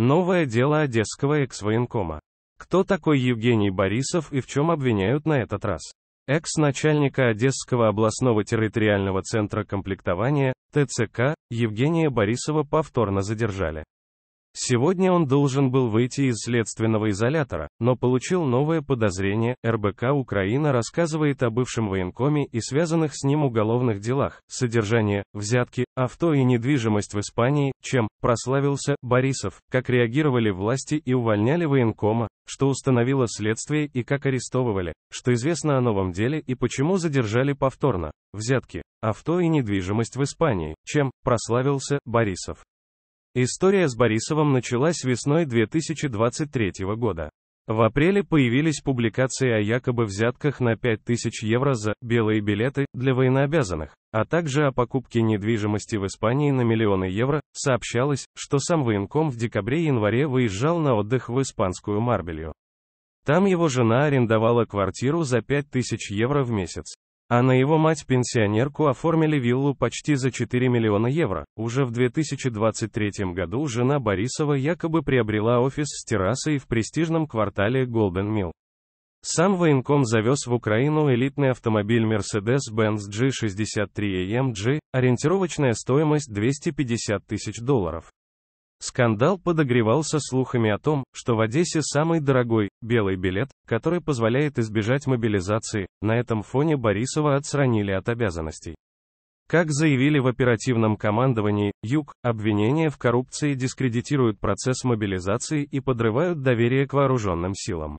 Новое дело Одесского экс-военкома. Кто такой Евгений Борисов и в чем обвиняют на этот раз? Экс-начальника Одесского областного территориального центра комплектования, ТЦК, Евгения Борисова повторно задержали. Сегодня он должен был выйти из следственного изолятора, но получил новое подозрение. РБК Украина рассказывает о бывшем военкоме и связанных с ним уголовных делах, содержание, взятки, авто и недвижимость в Испании, чем прославился Борисов, как реагировали власти и увольняли военкома, что установило следствие и как арестовывали, что известно о новом деле и почему задержали повторно, взятки, авто и недвижимость в Испании, чем прославился Борисов. История с Борисовым началась весной 2023 года. В апреле появились публикации о якобы взятках на 5000 евро за «белые билеты» для военнообязанных, а также о покупке недвижимости в Испании на миллионы евро. Сообщалось, что сам военком в декабре-январе выезжал на отдых в испанскую Марбелью. Там его жена арендовала квартиру за 5000 евро в месяц. А на его мать-пенсионерку оформили виллу почти за 4 миллиона евро. Уже в 2023 году жена Борисова якобы приобрела офис с террасой в престижном квартале Golden Mill. Сам военком завез в Украину элитный автомобиль Mercedes-Benz G63 AMG, ориентировочная стоимость 250 тысяч долларов. Скандал подогревался слухами о том, что в Одессе самый дорогой, белый билет, который позволяет избежать мобилизации, на этом фоне Борисова отстранили от обязанностей. Как заявили в оперативном командовании, Юг, обвинения в коррупции дискредитируют процесс мобилизации и подрывают доверие к вооруженным силам.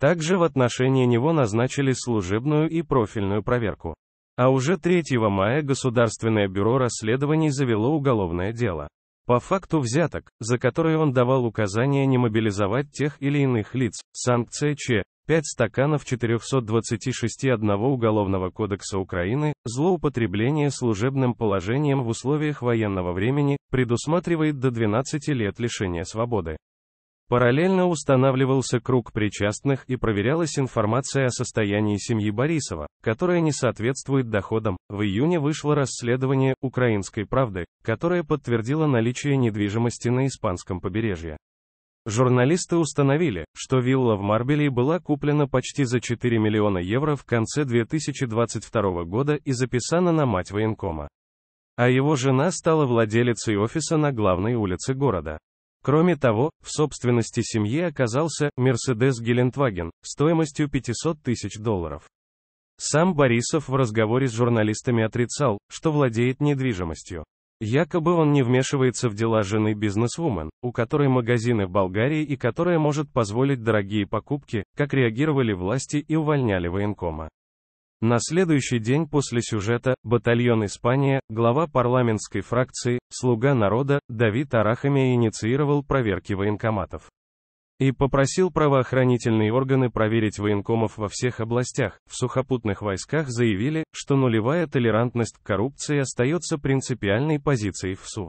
Также в отношении него назначили служебную и профильную проверку. А уже 3 мая Государственное бюро расследований завело уголовное дело по факту взяток, за которые он давал указания не мобилизовать тех или иных лиц, санкция Ч. 5 стаканов 426-1 Уголовного кодекса Украины, злоупотребление служебным положением в условиях военного времени, предусматривает до 12 лет лишения свободы. Параллельно устанавливался круг причастных и проверялась информация о состоянии семьи Борисова, которая не соответствует доходам. В июне вышло расследование «Украинской правды», которое подтвердило наличие недвижимости на испанском побережье. Журналисты установили, что вилла в Марбеле была куплена почти за 4 миллиона евро в конце 2022 года и записана на мать военкома. А его жена стала владелицей офиса на главной улице города. Кроме того, в собственности семьи оказался «Мерседес Гелендваген» стоимостью 500 тысяч долларов. Сам Борисов в разговоре с журналистами отрицал, что владеет недвижимостью. Якобы он не вмешивается в дела жены бизнесвумен, у которой магазины в Болгарии и которая может позволить дорогие покупки, как реагировали власти и увольняли военкома. На следующий день после сюжета «Батальон Испания» глава парламентской фракции «Слуга народа» Давид Арахамия инициировал проверки военкоматов. И попросил правоохранительные органы проверить военкомов во всех областях. В сухопутных войсках заявили, что нулевая толерантность к коррупции остается принципиальной позицией в Су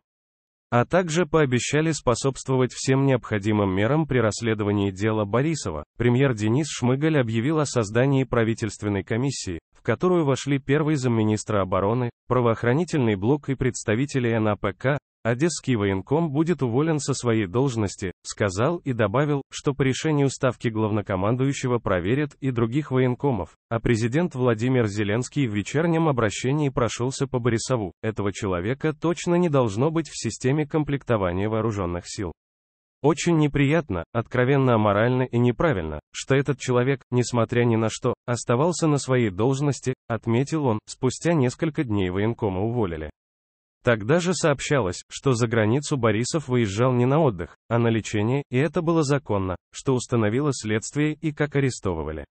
а также пообещали способствовать всем необходимым мерам при расследовании дела Борисова. Премьер Денис Шмыгаль объявил о создании правительственной комиссии, в которую вошли первый замминистра обороны, правоохранительный блок и представители НАПК, Одесский военком будет уволен со своей должности, сказал и добавил, что по решению ставки главнокомандующего проверят и других военкомов, а президент Владимир Зеленский в вечернем обращении прошелся по Борисову, этого человека точно не должно быть в системе комплектования вооруженных сил. Очень неприятно, откровенно аморально и неправильно, что этот человек, несмотря ни на что, оставался на своей должности, отметил он, спустя несколько дней военкома уволили. Тогда же сообщалось, что за границу Борисов выезжал не на отдых, а на лечение, и это было законно, что установило следствие и как арестовывали.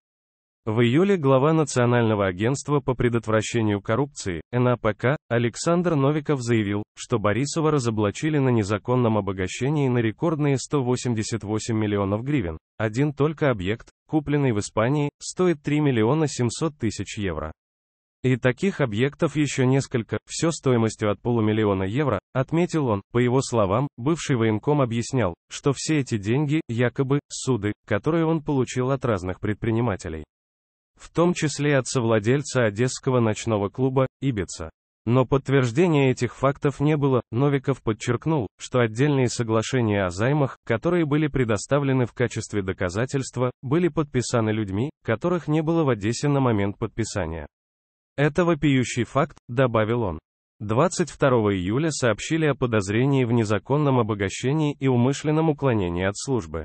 В июле глава Национального агентства по предотвращению коррупции, НАПК, Александр Новиков заявил, что Борисова разоблачили на незаконном обогащении на рекордные 188 миллионов гривен. Один только объект, купленный в Испании, стоит 3 миллиона 700 тысяч евро. И таких объектов еще несколько, все стоимостью от полумиллиона евро, отметил он. По его словам, бывший военком объяснял, что все эти деньги, якобы, суды, которые он получил от разных предпринимателей. В том числе от совладельца одесского ночного клуба «Ибица». Но подтверждения этих фактов не было, Новиков подчеркнул, что отдельные соглашения о займах, которые были предоставлены в качестве доказательства, были подписаны людьми, которых не было в Одессе на момент подписания. Это вопиющий факт, добавил он. 22 июля сообщили о подозрении в незаконном обогащении и умышленном уклонении от службы.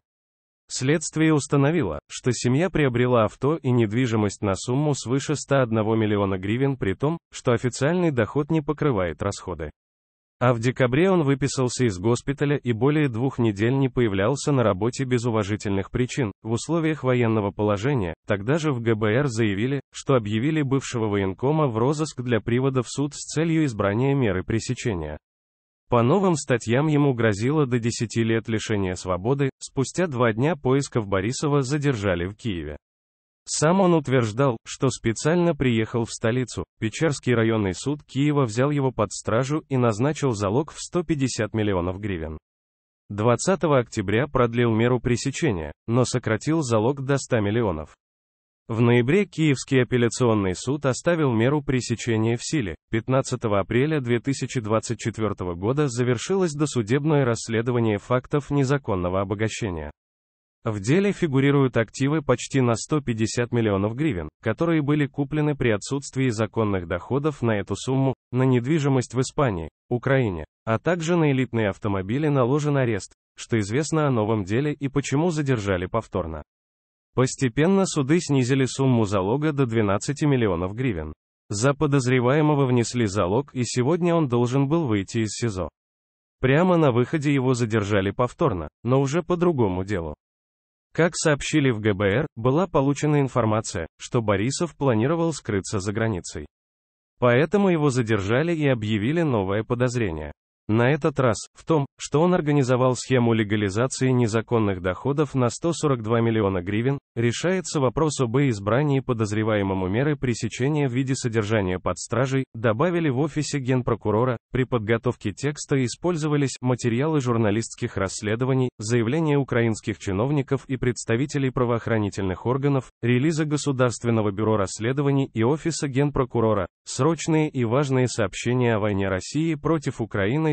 Следствие установило, что семья приобрела авто и недвижимость на сумму свыше 101 миллиона гривен при том, что официальный доход не покрывает расходы. А в декабре он выписался из госпиталя и более двух недель не появлялся на работе без уважительных причин. В условиях военного положения, тогда же в ГБР заявили, что объявили бывшего военкома в розыск для привода в суд с целью избрания меры пресечения. По новым статьям ему грозило до 10 лет лишения свободы, спустя два дня поисков Борисова задержали в Киеве. Сам он утверждал, что специально приехал в столицу. Печерский районный суд Киева взял его под стражу и назначил залог в 150 миллионов гривен. 20 октября продлил меру пресечения, но сократил залог до 100 миллионов. В ноябре Киевский апелляционный суд оставил меру пресечения в силе. 15 апреля 2024 года завершилось досудебное расследование фактов незаконного обогащения. В деле фигурируют активы почти на 150 миллионов гривен, которые были куплены при отсутствии законных доходов на эту сумму, на недвижимость в Испании, Украине, а также на элитные автомобили наложен арест, что известно о новом деле и почему задержали повторно. Постепенно суды снизили сумму залога до 12 миллионов гривен. За подозреваемого внесли залог и сегодня он должен был выйти из СИЗО. Прямо на выходе его задержали повторно, но уже по другому делу. Как сообщили в ГБР, была получена информация, что Борисов планировал скрыться за границей. Поэтому его задержали и объявили новое подозрение. На этот раз, в том, что он организовал схему легализации незаконных доходов на 142 миллиона гривен, решается вопрос об избрании подозреваемому меры пресечения в виде содержания под стражей, добавили в офисе генпрокурора, при подготовке текста использовались материалы журналистских расследований, заявления украинских чиновников и представителей правоохранительных органов, релизы Государственного бюро расследований и офиса генпрокурора, срочные и важные сообщения о войне России против Украины